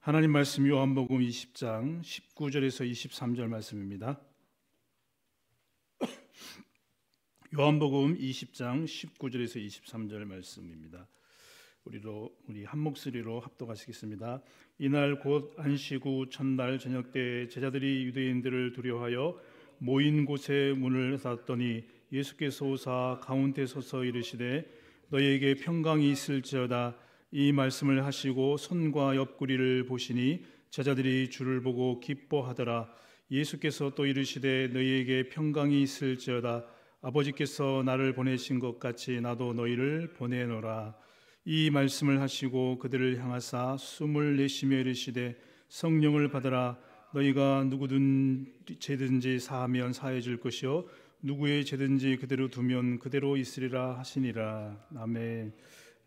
하나님 말씀 요한복음 20장 19절에서 23절 말씀입니다. 요한복음 20장 19절에서 23절 말씀입니다. 우리로 우리 한 목소리로 합독하시겠습니다. 이날 곧 안식 후 첫날 저녁 때 제자들이 유대인들을 두려워하여 모인 곳에 문을 닫더니 예수께서 오사 가운데 서서 이르시되 너희에게 평강이 있을지어다 이 말씀을 하시고 손과 옆구리를 보시니 제자들이 주를 보고 기뻐하더라. 예수께서 또 이르시되 너희에게 평강이 있을지어다. 아버지께서 나를 보내신 것 같이 나도 너희를 보내노라. 이 말씀을 하시고 그들을 향하사 숨을 내쉬며 이르시되 성령을 받으라. 너희가 누구든 죄든지 사하면 사해질 것이요 누구의 죄든지 그대로 두면 그대로 있으리라 하시니라. 아멘.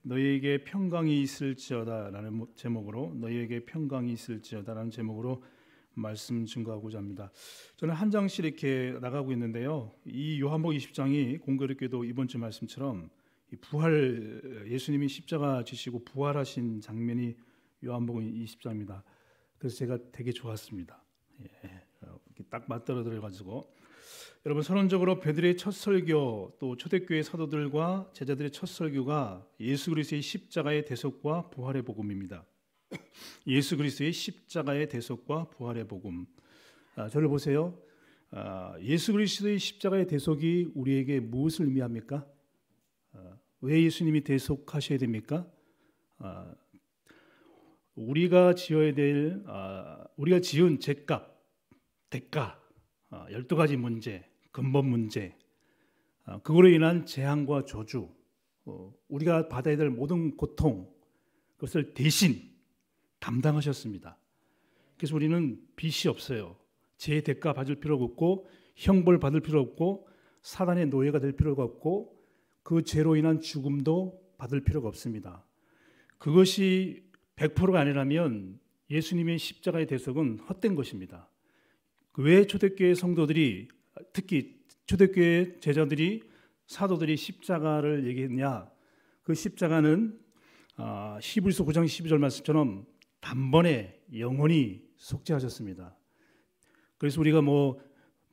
너희에게 평강이 있을지어다라는 제목으로 너희에게 평강이 있을지어다라는 제목으로 말씀 증거하고자 합니다. 저는 한 장씩 이렇게 나가고 있는데요. 이 요한복 20장이 공교롭게도 이번 주 말씀처럼 부활 예수님이 십자가 지시고 부활하신 장면이 요한복음 20장입니다. 그래서 제가 되게 좋았습니다. 예, 어, 딱 맞떨어져 가지고 여러분 선언적으로 베드로의 첫 설교 또 초대교회 사도들과 제자들의 첫 설교가 예수 그리스도의 십자가의 대속과 부활의 복음입니다. 예수 그리스도의 십자가의 대속과 부활의 복음. 아, 저를 보세요. 아, 예수 그리스도의 십자가의 대속이 우리에게 무엇을 의미합니까? 아, 왜 예수님이 대속하셔야 됩니까? 아, 우리가 지어야 될 아, 우리가 지은 죄값, 대가, 아, 열두 가지 문제 근본 문제, 어, 그거로 인한 재앙과 저주, 어, 우리가 받아야 될 모든 고통, 그것을 대신 담당하셨습니다. 그래서 우리는 빚이 없어요. 죄 대가 받을 필요가 없고 형벌 받을 필요 없고 사단의 노예가 될 필요가 없고 그 죄로 인한 죽음도 받을 필요가 없습니다. 그것이 100%가 아니라면 예수님의 십자가의 대속은 헛된 것입니다. 왜 그 초대교회 성도들이 특히 초대교회 제자들이 사도들이 십자가를 얘기했냐? 그 십자가는 시부리서 아, 9장 12절 말씀처럼 단번에 영원히 속죄하셨습니다. 그래서 우리가 뭐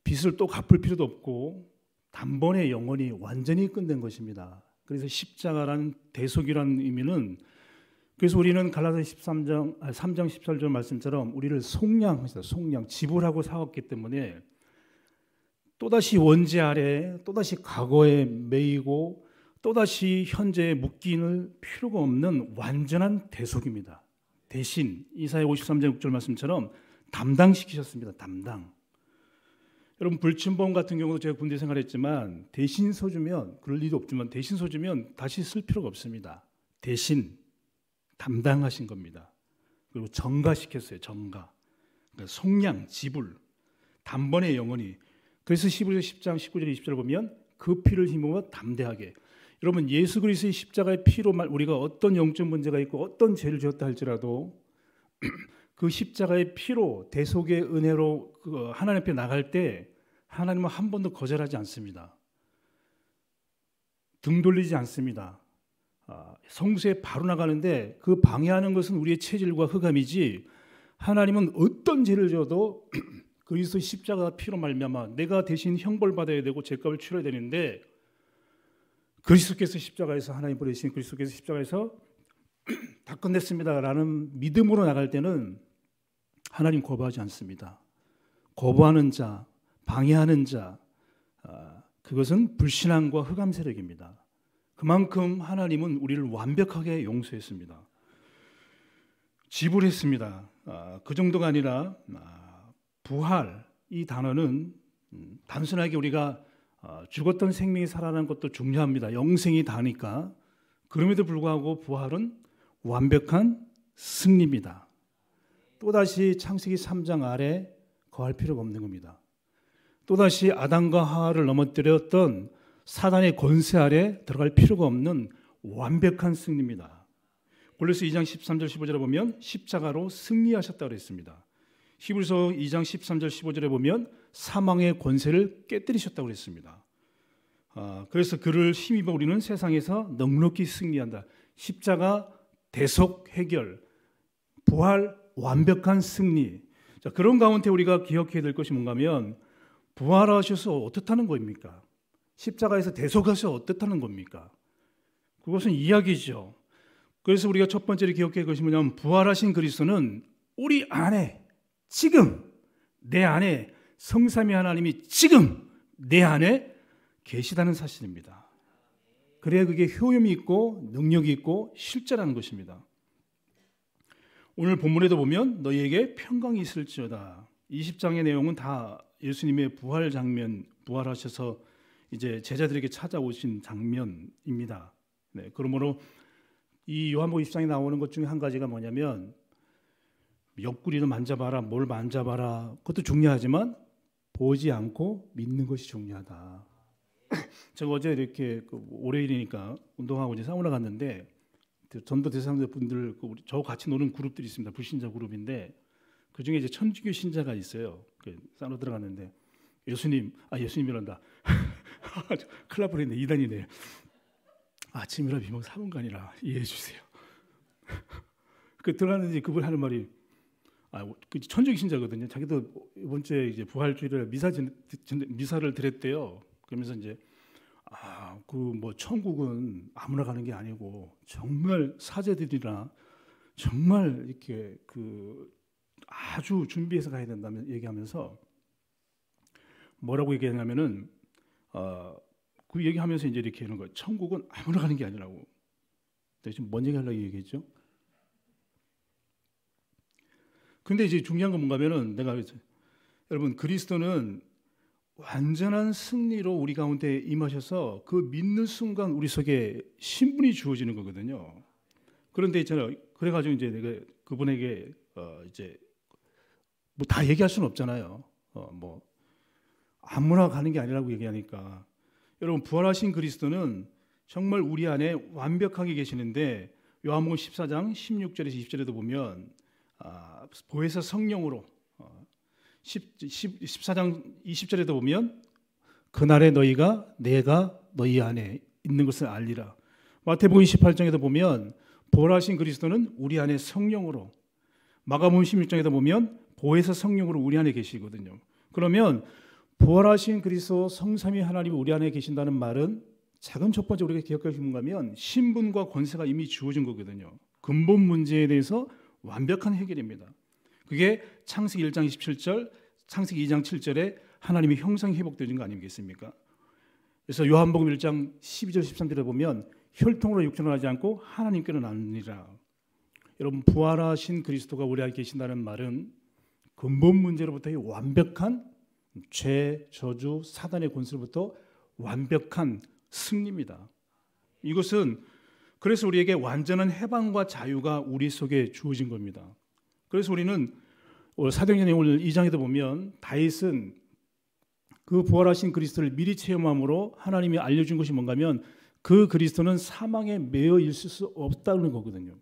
빚을 또 갚을 필요도 없고 단번에 영원히 완전히 끝낸 것입니다. 그래서 십자가란 대속이라는 의미는 그래서 우리는 갈라서 13장 3장 14절 말씀처럼 우리를 속량하시다. 속량 지불하고 사왔기 때문에 또다시 원죄 아래 또다시 과거에 매이고 또다시 현재에 묶이는 필요가 없는 완전한 대속입니다. 대신 이사의 53장 6절 말씀처럼 담당시키셨습니다. 담당. 여러분 불침범 같은 경우도 제가 군대 생활했지만 대신 서주면 그럴 일도 없지만 대신 서주면 다시 쓸 필요가 없습니다. 대신 담당하신 겁니다. 그리고 정가시켰어요. 정가. 그러니까 속량, 지불. 단번에 영원히 그래서 1부절 10장 19절 20절 을 보면 그 피를 힘입어 담대하게 여러분 예수 그리스도의 십자가의 피로 우리가 어떤 영적 문제가 있고 어떤 죄를 지었다 할지라도 그 십자가의 피로 대속의 은혜로 그 하나님 앞에 나갈 때 하나님은 한 번도 거절하지 않습니다. 등 돌리지 않습니다. 아, 성수에 바로 나가는데 그 방해하는 것은 우리의 체질과 흑암이지 하나님은 어떤 죄를 지어도 그리스도 십자가 피로 말미암아 내가 대신 형벌 받아야 되고 죄값을 치러야 되는데 그리스도께서 십자가에서 하나님 보내신 그리스도께서 십자가에서 다 끝냈습니다라는 믿음으로 나갈 때는 하나님 거부하지 않습니다. 거부하는 자, 방해하는 자, 아, 그것은 불신앙과 흑암 세력입니다. 그만큼 하나님은 우리를 완벽하게 용서했습니다. 지불했습니다. 아, 그 정도가 아니라 아, 부활 이 단어는 음, 단순하게 우리가 어, 죽었던 생명이 살아난 것도 중요합니다. 영생이 다니까 그럼에도 불구하고 부활은 완벽한 승리입니다. 또다시 창세기 3장 아래 거할 필요가 없는 겁니다. 또다시 아담과 하하를 넘어뜨렸던 사단의 권세 아래 들어갈 필요가 없는 완벽한 승리입니다. 골로새 2장 13절 15절에 보면 십자가로 승리하셨다고 했습니다. 히브리서 2장 13절 15절에 보면 사망의 권세를 깨뜨리셨다고 그랬습니다. 아, 그래서 그를 힘입어 우리는 세상에서 넉넉히 승리한다. 십자가 대속 해결, 부활 완벽한 승리. 자, 그런 가운데 우리가 기억해야 될 것이 뭔가면 부활하셔서 어떻다는 겁니까? 십자가에서 대속하셔서 어떻다는 겁니까? 그것은 이야기죠. 그래서 우리가 첫 번째로 기억해야 할 것이 뭐냐면 부활하신 그리스도는 우리 안에 지금 내 안에 성삼위 하나님이 지금 내 안에 계시다는 사실입니다. 그래야 그게 효험이 있고 능력이 있고 실제라는 것입니다. 오늘 본문에도 보면 너희에게 평강이 있을지어다. 20장의 내용은 다 예수님의 부활 장면, 부활하셔서 이제 제자들에게 찾아오신 장면입니다. 네, 그러므로 이요한복 20장에 나오는 것 중에 한 가지가 뭐냐면 옆구리를 만져봐라, 뭘 만져봐라. 그것도 중요하지만 보지 않고 믿는 것이 중요하다. 제가 어제 이렇게 그 월요일이니까 운동하고 이제 사우나 갔는데 전도 대상자분들 그저 같이 노는 그룹들이 있습니다. 불신자 그룹인데 그 중에 이제 천주교 신자가 있어요. 그 사우나 들어갔는데 예수님, 아 예수님이란다. 클라 버렸네 이단이네. 아침이라 비몽 사분간이라 이해해 주세요. 그 들어가는지 그분 하는 말이 아, 그 천주교 신자거든요. 자기도 이번 주에 이제 부활주일에 미사 진, 미사를 드렸대요. 그러면서 이제 아, 그 뭐 천국은 아무나 가는 게 아니고 정말 사제들이나 정말 이렇게 그 아주 준비해서 가야 된다면 얘기하면서 뭐라고 얘기하냐면은 어, 그 얘기하면서 이제 이렇게 하는 거예요. 천국은 아무나 가는 게 아니라고. 내가 지금 뭔 얘기하려고 얘기했죠? 근데 이제 중요한 건 뭔가면은 내가 그랬죠. 여러분 그리스도는 완전한 승리로 우리 가운데 임하셔서 그 믿는 순간 우리 속에 신분이 주어지는 거거든요. 그런데 있잖아요. 그래가지고 이제 내가 그분에게 어 이제 뭐 다 얘기할 수는 없잖아요. 어뭐 아무나 가는 게 아니라고 얘기하니까 여러분 부활하신 그리스도는 정말 우리 안에 완벽하게 계시는데 요한복음 14장 16절에서 20절에도 보면 아, 보혜사 성령으로 10, 14장 20절에도 보면 그날에 너희가 내가 너희 안에 있는 것을 알리라. 마태복음 28장에도 보면 보하신 그리스도는 우리 안에 성령으로 마가복음 16장에도 보면 보혜사 성령으로 우리 안에 계시거든요. 그러면 부활하신 그리스도 성삼위 하나님이 우리 안에 계신다는 말은 작은 첫 번째 우리가 기억할 힘은 가면 신분과 권세가 이미 주어진 거거든요. 근본 문제에 대해서 완벽한 해결입니다. 그게 창세기 1장 27절, 창세기 2장 7절에 하나님의 형상이 회복되는 거 아니겠습니까? 그래서 요한복음 1장 12절 13절에 보면 혈통으로 육체로 하지 않고 하나님께로 나니라 여러분 부활하신 그리스도가 우리 안에 계신다는 말은 근본 문제로부터의 완벽한 죄, 저주, 사단의 권세로부터 완벽한 승리입니다. 이것은 그래서 우리에게 완전한 해방과 자유가 우리 속에 주어진 겁니다. 그래서 우리는 사도행전 오늘 2장에도 보면 다윗은 그 부활하신 그리스도를 미리 체험함으로 하나님이 알려준 것이 뭔가면 그 그리스도는 사망에 매여 있을 수 없다는 거거든요.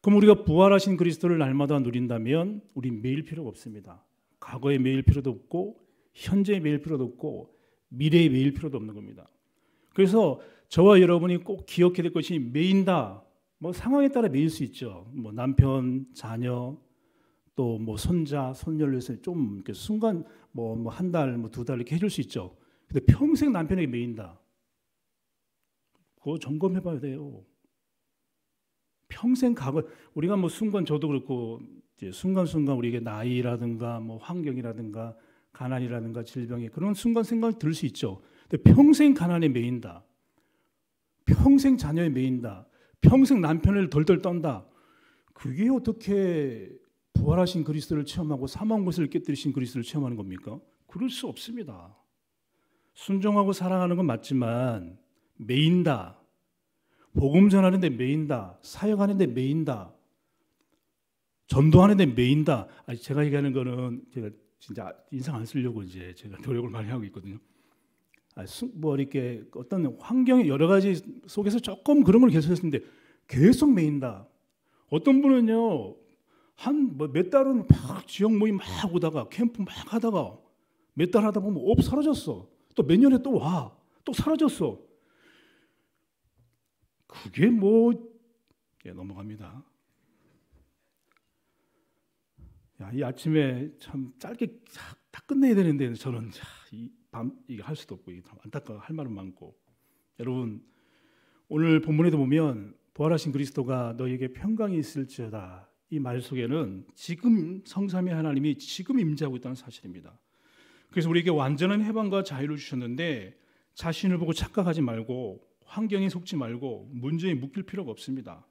그럼 우리가 부활하신 그리스도를 날마다 누린다면 우리 매일 필요가 없습니다. 과거에 매일 필요도 없고 현재에 매일 필요도 없고 미래에 매일 필요도 없는 겁니다. 그래서 저와 여러분이 꼭 기억해야 될 것이 메인다뭐 상황에 따라 매일 수 있죠. 뭐 남편, 자녀, 또 뭐 손자, 손녀를 위해서 좀 이렇게 순간 뭐한 뭐 달, 뭐 두 달 이렇게 해줄 수 있죠. 근데 평생 남편에게 매인다. 그거 점검해봐야 돼요. 평생 각을 우리가 뭐 순간 저도 그렇고 순간순간 우리에게 나이라든가 뭐 환경이라든가 가난이라든가 질병이 그런 순간 생각을 들수 있죠. 근데 평생 가난에 매인다. 평생 자녀에 매인다. 평생 남편을 덜덜 떤다. 그게 어떻게 부활하신 그리스도를 체험하고 사망 곳을 깨뜨리신 그리스도를 체험하는 겁니까? 그럴 수 없습니다. 순종하고 사랑하는 건 맞지만 매인다. 복음 전하는데 매인다. 사역하는데 매인다. 전도하는데 매인다. 제가 얘기하는 거는 제가 진짜 인상 안 쓰려고 이제 제가 노력을 많이 하고 있거든요. 아, 뭐 이렇게 어떤 환경의 여러 가지 속에서 조금 그런 걸 계속했는데 계속 메인다 어떤 분은요 한몇 뭐 달은 막 지역 모임 막 오다가 캠프 막 하다가 몇 달 하다 보면 업 사라졌어. 또 몇 년에 또 와. 또 사라졌어. 그게 뭐 예, 넘어갑니다. 야, 이 아침에 참 짧게 다 끝내야 되는데 저는 자, 이, 밤, 이게 할 수도 없고 안타까워 할 말은 많고 여러분 오늘 본문에도 보면 부활하신 그리스도가 너에게 평강이 있을지어다 이 말 속에는 지금 성삼위 하나님이 지금 임재하고 있다는 사실입니다. 그래서 우리에게 완전한 해방과 자유를 주셨는데 자신을 보고 착각하지 말고 환경에 속지 말고 문제에 묶일 필요가 없습니다.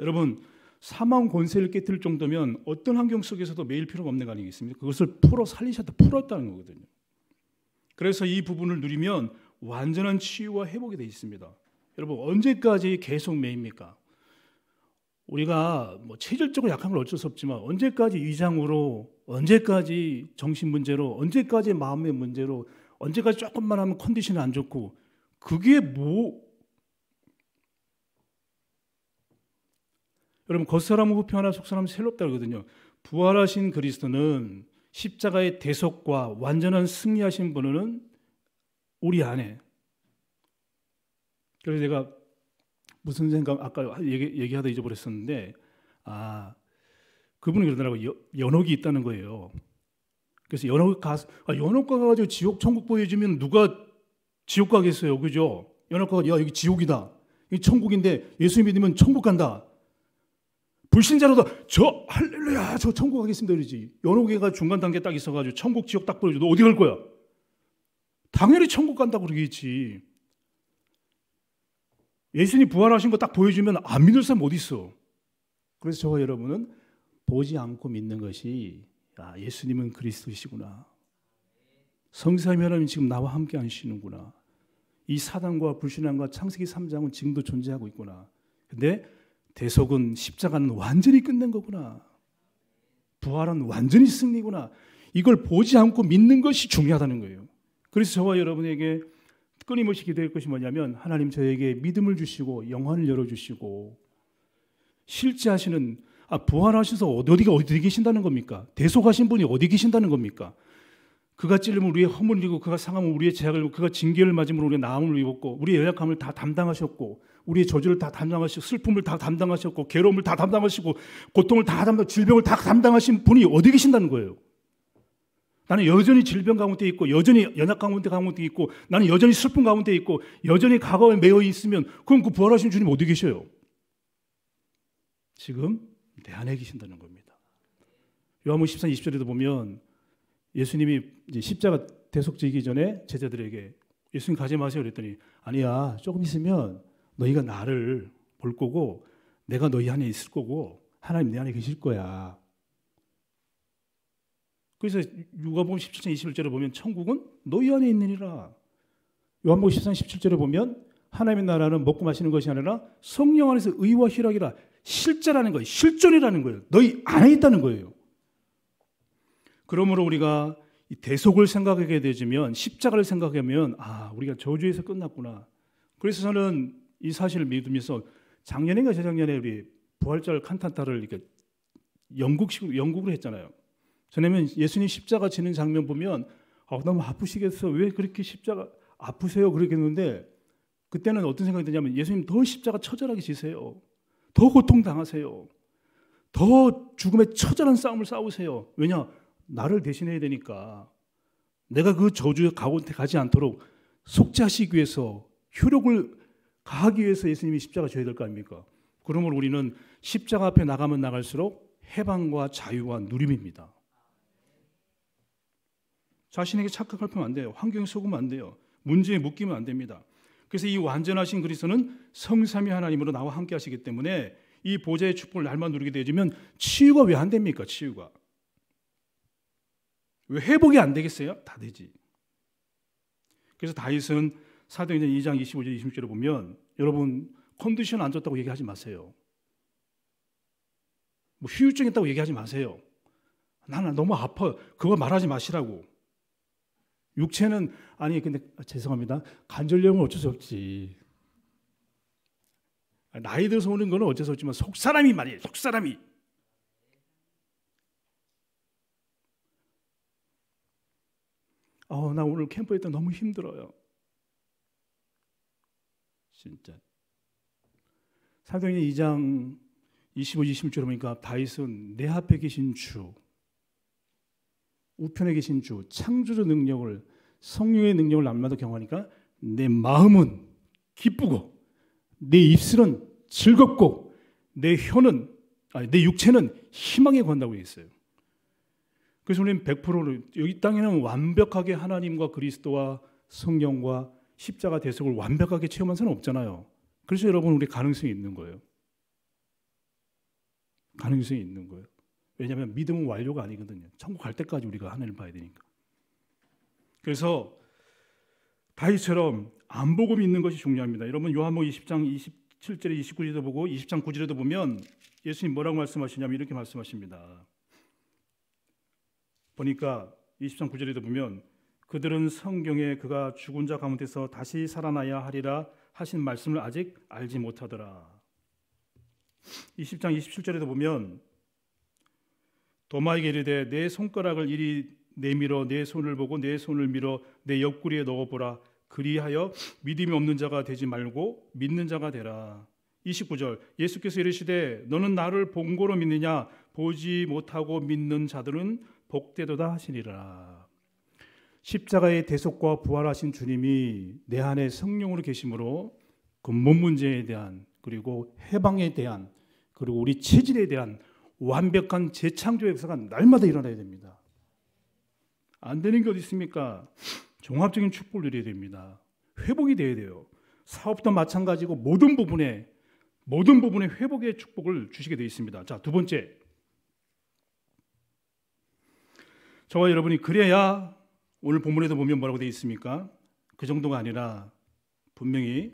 여러분 사망 권세를 깨뜨릴 정도면 어떤 환경 속에서도 매일 필요가 없는 거 아니겠습니까? 그것을 풀어 살리셨다 풀었다는 거거든요. 그래서 이 부분을 누리면 완전한 치유와 회복이 되어 있습니다. 여러분 언제까지 계속 매입니까? 우리가 뭐 체질적으로 약한 걸 어쩔 수 없지만 언제까지 위장으로 언제까지 정신 문제로 언제까지 마음의 문제로 언제까지 조금만 하면 컨디션이 안 좋고 그게 뭐 여러분 겉사람은 호평하나 속사람은 새롭다 그러거든요. 부활하신 그리스도는 십자가의 대속과 완전한 승리하신 분은 우리 안에. 그래서 내가 무슨 생각 아까 얘기, 하다 잊어버렸었는데 아 그분이 그러더라고 요 연옥이 있다는 거예요. 그래서 연옥 가서 아, 연옥 가가지고 지옥 천국 보여주면 누가 지옥 가겠어요, 그죠? 연옥 가야 여기 지옥이다. 이 천국인데 예수 믿으면 천국 간다. 불신자로도 저 할렐루야 저 천국 가겠습니다 그러지. 연옥에가 중간 단계 딱 있어가지고 천국 지옥 딱 보여줘. 도 어디 갈 거야? 당연히 천국 간다고 그러겠지. 예수님 부활하신 거 딱 보여주면 안 믿을 사람 어디 있어? 그래서 저와 여러분은 보지 않고 믿는 것이 아, 예수님은 그리스도시구나. 성삼위 하나님 지금 나와 함께 하시는구나. 이 사단과 불신앙과 창세기 3장은 지금도 존재하고 있구나. 근데 대속은 십자가는 완전히 끝낸 거구나. 부활은 완전히 승리구나. 이걸 보지 않고 믿는 것이 중요하다는 거예요. 그래서 저와 여러분에게 끊임없이 기도할 것이 뭐냐면 하나님 저에게 믿음을 주시고 영혼을 열어주시고 실제 하시는 아 부활하셔서 어디가 어디 계신다는 겁니까? 대속하신 분이 어디 계신다는 겁니까? 그가 찔리면 우리의 허물이고 그가 상하면 우리의 죄악을 그가 징계를 맞으로 우리의 나음을 입었고 우리의 연약함을 다 담당하셨고 우리의 저주를 다 담당하시고 슬픔을 다 담당하셨고 괴로움을 다 담당하시고 고통을 다 담당 질병을 다 담당하신 분이 어디 계신다는 거예요. 나는 여전히 질병 가운데 있고 여전히 연약 가운데 가운데 있고 나는 여전히 슬픔 가운데 있고 여전히 과거에 매여 있으면 그럼 그 부활하신 주님 어디 계셔요? 지금 내 안에 계신다는 겁니다. 요한복음 1 3장 20절에도 보면 예수님이 십자가 대속지기 전에 제자들에게 예수님 가지 마세요 그랬더니 아니야 조금 있으면 너희가 나를 볼 거고 내가 너희 안에 있을 거고 하나님 내 안에 계실 거야. 그래서 유가복음 17장 21절에 보면 천국은 너희 안에 있느니라. 요한복음 13장 17절에 보면 하나님의 나라는 먹고 마시는 것이 아니라 성령 안에서 의와 희락이라 실제라는 거예요. 실존이라는 거예요. 너희 안에 있다는 거예요. 그러므로 우리가 대속을 생각하게 되지면 십자가를 생각하면 아 우리가 저주에서 끝났구나. 그래서 저는 이 사실을 믿으면서 작년인가 재작년에 우리 부활절 칸타타를 이렇게 영국식 으로 영국으로 했잖아요. 전에는 예수님 십자가 지는 장면 보면 어, 너무 아프시겠어 왜 그렇게 십자가 아프세요 그러겠는데 그때는 어떤 생각이 드냐면 예수님 더 십자가 처절하게 지세요. 더 고통 당하세요. 더 죽음의 처절한 싸움을 싸우세요. 왜냐? 나를 대신해야 되니까. 내가 그 저주의 가운데 가지 않도록 속죄하시기 위해서 효력을 가기 위해서 예수님이 십자가 져야 될 거 아닙니까? 그러므로 우리는 십자가 앞에 나가면 나갈수록 해방과 자유와 누림입니다. 자신에게 착각할 뿐안 돼요. 환경에 속으면 안 돼요. 문제에 묶이면 안 됩니다. 그래서 이 완전하신 그리스도는 성삼위 하나님으로 나와 함께 하시기 때문에 이 보좌의 축복을 날만 누리게 되어지면 치유가 왜 안 됩니까? 치유가. 왜 회복이 안 되겠어요? 다 되지. 그래서 다윗은 사도행전 2장 25절 26절에 보면 여러분 컨디션 안 좋다고 얘기하지 마세요. 뭐 휴유증 있다고 얘기하지 마세요. 나는 너무 아파. 그거 말하지 마시라고. 육체는 아니 근데 아, 죄송합니다. 관절염은 어쩔 수 없지. 나이 들어서 오는 거 어쩔 수 없지만 속 사람이 말이에요. 속 사람이. 어, 나 오늘 캠프했다 너무 힘들어요. 진짜. 사도행전 2장 25, 26절에 보니까 다윗은 내 앞에 계신 주, 우편에 계신 주, 창조주 능력을 성령의 능력을 날마다 경하니까 내 마음은 기쁘고 내 입술은 즐겁고 내 혀는 아니 내 육체는 희망에 관다고 했어요. 그래서 우리는 100%로 여기 땅에는 완벽하게 하나님과 그리스도와 성령과 십자가 대속을 완벽하게 체험한 사람 없잖아요. 그래서 여러분 우리 가능성이 있는 거예요. 가능성이 있는 거예요. 왜냐하면 믿음은 완료가 아니거든요. 천국 갈 때까지 우리가 하늘을 봐야 되니까. 그래서 다윗처럼 안 보고 믿는 것이 중요합니다. 여러분 요한복음 20장 27절에 2 9절도 보고 20장 9절에도 보면 예수님 뭐라고 말씀하시냐면 이렇게 말씀하십니다. 보니까 20장 9절에도 보면 그들은 성경에 그가 죽은 자 가운데서 다시 살아나야 하리라 하신 말씀을 아직 알지 못하더라. 20장 27절에도 보면 도마에게 이르되 내 손가락을 이리 내밀어 내 손을 보고 내 손을 밀어 내 옆구리에 넣어보라 그리하여 믿음이 없는 자가 되지 말고 믿는 자가 되라. 29절 예수께서 이르시되 너는 나를 본고로 믿느냐 보지 못하고 믿는 자들은 복되도다 하시니라. 십자가의 대속과 부활하신 주님이 내 안에 성령으로 계심으로 그본 문제에 대한 그리고 해방에 대한 그리고 우리 체질에 대한 완벽한 재창조 역사가 날마다 일어나야 됩니다. 안 되는 게 어디 있습니까? 종합적인 축복을 누려야 됩니다. 회복이 돼야 돼요. 사업도 마찬가지고 모든 부분에 모든 부분에 회복의 축복을 주시게 되어 있습니다. 자, 두 번째. 저와 여러분이 그래야 오늘 본문에도 보면 뭐라고 되어 있습니까? 그 정도가 아니라 분명히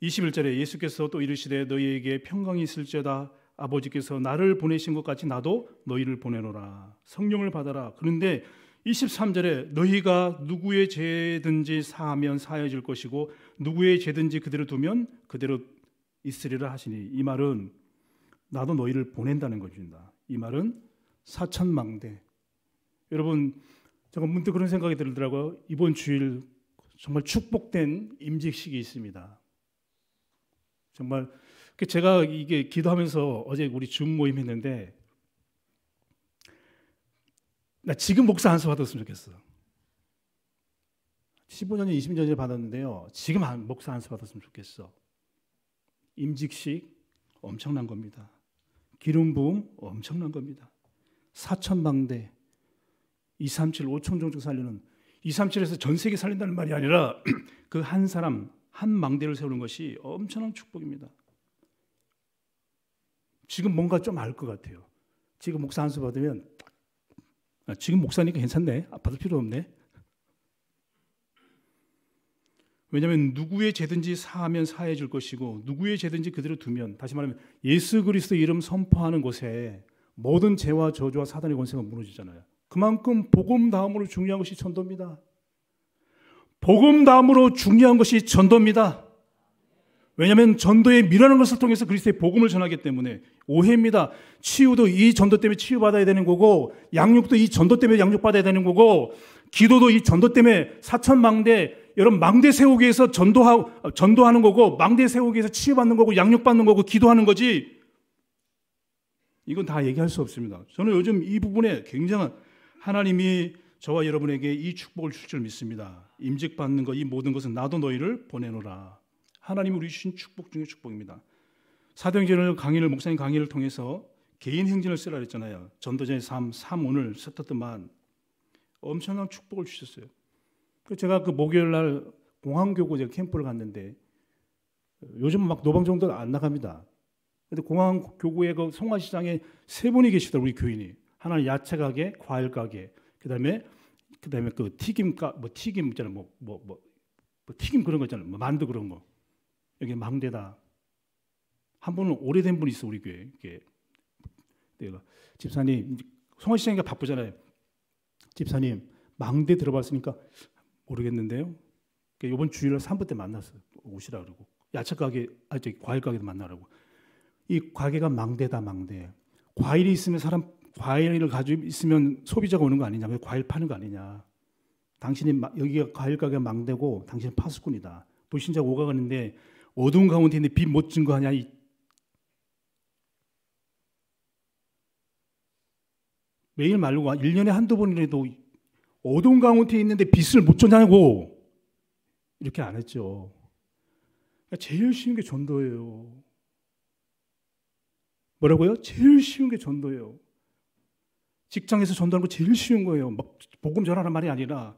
21절에 예수께서 또 이르시되 너희에게 평강이 있을지어다 아버지께서 나를 보내신 것 같이 나도 너희를 보내노라 성령을 받아라 그런데 23절에 너희가 누구의 죄든지 사하면 사해질 것이고 누구의 죄든지 그대로 두면 그대로 있으리라 하시니 이 말은 나도 너희를 보낸다는 것입니다. 이 말은 사천망대. 여러분 제가 문득 그런 생각이 들더라고요. 이번 주일 정말 축복된 임직식이 있습니다. 정말 그 제가 이게 기도하면서 어제 우리 줌 모임 했는데 나 지금 목사 안수 받았으면 좋겠어. 15년, 20년 전에 받았는데요. 지금 목사 안수 받았으면 좋겠어. 임직식 엄청난 겁니다. 기름 부음 엄청난 겁니다. 사천방대 237, 5천 종족 살리는 237에서 전 세계 살린다는 말이 아니라 그 한 사람, 한 망대를 세우는 것이 엄청난 축복입니다. 지금 뭔가 좀 알 것 같아요. 지금 목사 한수 받으면 아, 지금 목사니까 괜찮네. 아, 받을 필요 없네. 왜냐하면 누구의 죄든지 사하면 사해 줄 것이고 누구의 죄든지 그대로 두면 다시 말하면 예수 그리스도 이름 선포하는 곳에 모든 죄와 저주와 사단의 권세가 무너지잖아요. 그만큼 복음 다음으로 중요한 것이 전도입니다. 복음 다음으로 중요한 것이 전도입니다. 왜냐하면 전도의 미라는 것을 통해서 그리스도의 복음을 전하기 때문에 오해입니다. 치유도 이 전도 때문에 치유받아야 되는 거고 양육도 이 전도 때문에 양육받아야 되는 거고 기도도 이 전도 때문에 사천망대 여러분 망대 세우기 위해서 전도하, 전도하는 거고 망대 세우기 위해서 치유받는 거고 양육받는 거고 기도하는 거지 이건 다 얘기할 수 없습니다. 저는 요즘 이 부분에 굉장한 하나님이 저와 여러분에게 이 축복을 주실 줄 믿습니다. 임직받는 것, 이 모든 것은 나도 너희를 보내노라. 하나님이 우리 주신 축복 중의 축복입니다. 사도행전을 강의를 목사님 강의를 통해서 개인 행진을 쓰라 했잖아요. 전도자의 삶 3오늘 세터만 엄청난 축복을 주셨어요. 그 제가 그 목요일 날 공항교구 제가 캠프를 갔는데 요즘 막 노방정도 안 나갑니다. 근데 공항교구의 그 송화시장에 세 분이 계시더라고요, 교인이. 하나는 야채 가게, 과일 가게, 그다음에 그다음에 그 튀김가 뭐 튀김 있잖아요. 뭐뭐뭐 뭐, 뭐, 뭐, 튀김 그런 거 있잖아요. 뭐 만두 그런 거. 여기 망대다. 한 분은 오래된 분이 있어 우리 교회. 이게 내가 집사님 송원 시장이가 바쁘잖아요. 집사님 망대 들어봤으니까 모르겠는데요. 이번 그러니까 주일날 산부때 만났어요. 오시라 그러고 야채 가게 아저 과일 가게도 만나라고. 이 가게가 망대다 망대. 과일이 있으면 사람 과일을 가지고 있으면 소비자가 오는 거 아니냐. 왜 과일 파는 거 아니냐. 당신이 여기가 과일 가게 망대고 당신은 파수꾼이다. 불신자 오가가는데 어두운 가운데 있는데 빛못 증거하냐. 매일 말고 1년에 한두 번이라도 어두운 가운데 있는데 빛을 못 줬냐고 이렇게 안 했죠. 그러니까 제일 쉬운 게 전도예요. 뭐라고요? 제일 쉬운 게 전도예요. 직장에서 전도하는 거 제일 쉬운 거예요. 막 복음 전하는 말이 아니라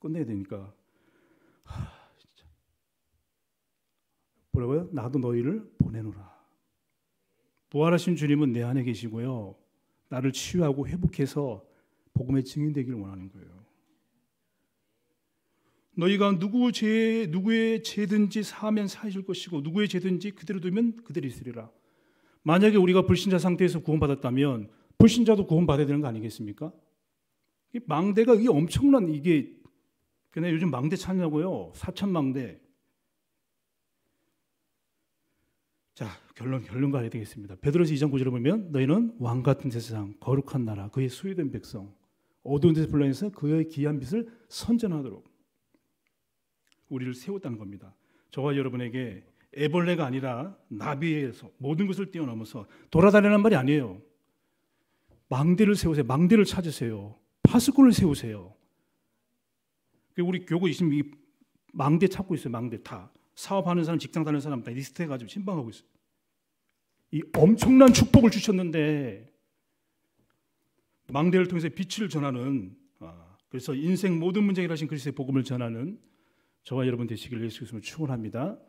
끝내야 되니까. 하, 진짜. 뭐라고요? 나도 너희를 보내노라. 부활하신 주님은 내 안에 계시고요. 나를 치유하고 회복해서 복음의 증인 되기를 원하는 거예요. 너희가 누구 죄 누구의 죄든지 사하면 사해질 것이고 누구의 죄든지 그대로 두면 그대로 있으리라. 만약에 우리가 불신자 상태에서 구원받았다면 불신자도 구원받아야 되는 거 아니겠습니까? 이 망대가 이 엄청난 이게 그냥 요즘 망대 찾냐고요. 사천 망대. 자, 결론 결론 가야 되겠습니다. 베드로서 2장 9절을 보면 너희는 왕 같은 세상, 거룩한 나라, 그의 소유된 백성, 어두운 데서 불러내서 그의 귀한 빛을 선전하도록 우리를 세웠다는 겁니다. 저와 여러분에게 애벌레가 아니라 나비에서 모든 것을 뛰어넘어서 돌아다니는 말이 아니에요. 망대를 세우세요. 망대를 찾으세요. 파수꾼을 세우세요. 그 우리 교구 지금 이 망대 찾고 있어요. 망대 다 사업하는 사람, 직장 다니는 사람 다 리스트해가지고 신방하고 있어요. 이 엄청난 축복을 주셨는데 망대를 통해서 빛을 전하는 아, 그래서 인생 모든 문제 해결하신 그리스도의 복음을 전하는 저와 여러분 되시길 예수 그리 축원합니다.